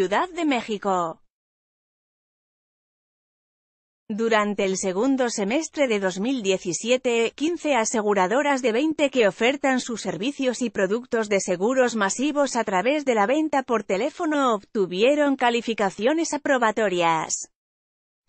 Ciudad de México. Durante el segundo semestre de 2017, 15 aseguradoras de 20 que ofertan sus servicios y productos de seguros masivos a través de la venta por teléfono obtuvieron calificaciones aprobatorias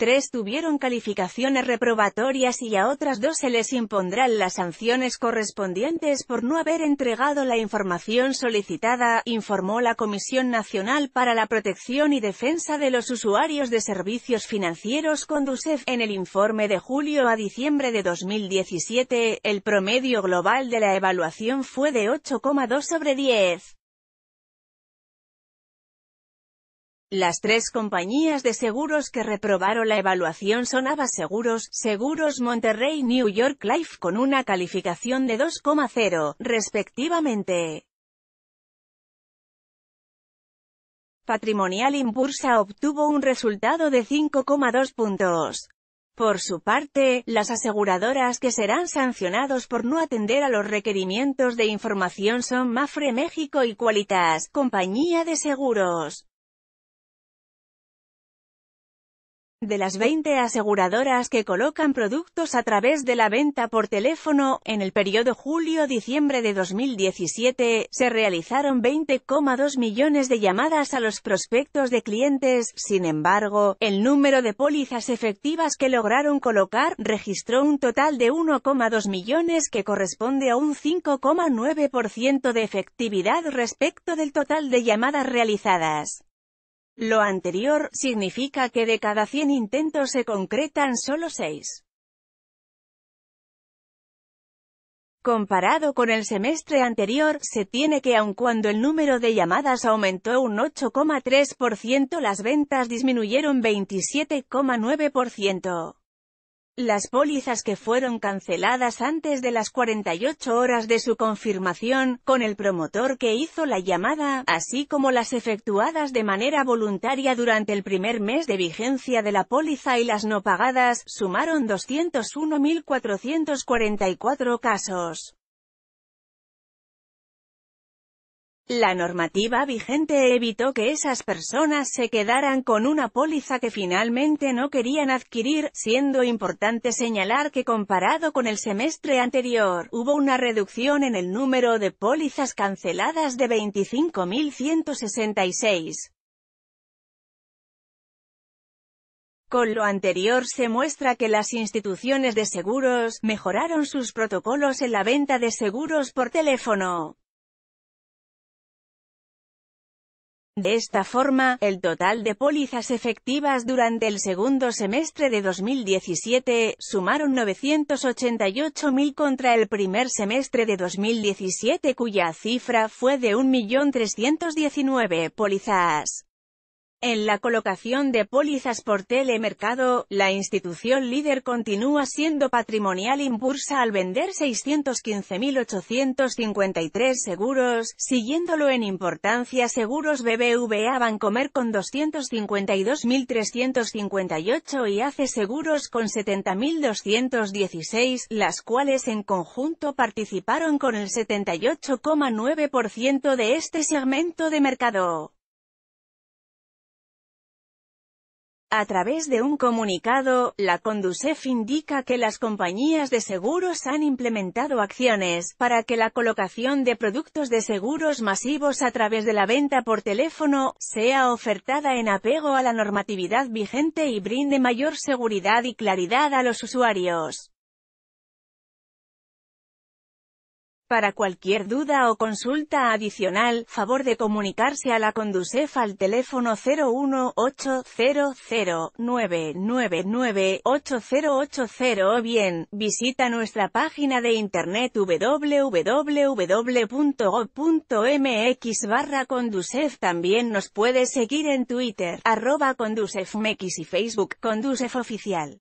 tres tuvieron calificaciones reprobatorias y a otras dos se les impondrán las sanciones correspondientes por no haber entregado la información solicitada, informó la Comisión Nacional para la Protección y Defensa de los Usuarios de Servicios Financieros Conducef. En el informe de julio a diciembre de 2017, el promedio global de la evaluación fue de 8,2 sobre 10. Las tres compañías de seguros que reprobaron la evaluación son ABA Seguros, Seguros Monterrey New York Life con una calificación de 2,0, respectivamente. Patrimonial Impulsa obtuvo un resultado de 5,2 puntos. Por su parte, las aseguradoras que serán sancionados por no atender a los requerimientos de información son Mafre México y Qualitas, compañía de seguros. De las 20 aseguradoras que colocan productos a través de la venta por teléfono, en el periodo julio-diciembre de 2017, se realizaron 20,2 millones de llamadas a los prospectos de clientes, sin embargo, el número de pólizas efectivas que lograron colocar, registró un total de 1,2 millones que corresponde a un 5,9% de efectividad respecto del total de llamadas realizadas. Lo anterior, significa que de cada 100 intentos se concretan solo 6. Comparado con el semestre anterior, se tiene que aun cuando el número de llamadas aumentó un 8,3%, las ventas disminuyeron 27,9%. Las pólizas que fueron canceladas antes de las 48 horas de su confirmación, con el promotor que hizo la llamada, así como las efectuadas de manera voluntaria durante el primer mes de vigencia de la póliza y las no pagadas, sumaron 201.444 casos. La normativa vigente evitó que esas personas se quedaran con una póliza que finalmente no querían adquirir, siendo importante señalar que comparado con el semestre anterior, hubo una reducción en el número de pólizas canceladas de 25.166. Con lo anterior se muestra que las instituciones de seguros mejoraron sus protocolos en la venta de seguros por teléfono, De esta forma, el total de pólizas efectivas durante el segundo semestre de 2017, sumaron 988.000 contra el primer semestre de 2017 cuya cifra fue de 1.319 pólizas. En la colocación de pólizas por telemercado, la institución líder continúa siendo patrimonial impulsa al vender 615.853 seguros, siguiéndolo en importancia Seguros BBVA Bancomer con 252.358 y hace Seguros con 70.216, las cuales en conjunto participaron con el 78,9% de este segmento de mercado. A través de un comunicado, la Conducef indica que las compañías de seguros han implementado acciones para que la colocación de productos de seguros masivos a través de la venta por teléfono sea ofertada en apego a la normatividad vigente y brinde mayor seguridad y claridad a los usuarios. Para cualquier duda o consulta adicional, favor de comunicarse a la Conducef al teléfono 018009998080 o bien, visita nuestra página de internet www.gov.mx barra Conducef. También nos puedes seguir en Twitter, arroba conducefMX y Facebook Conducef Oficial.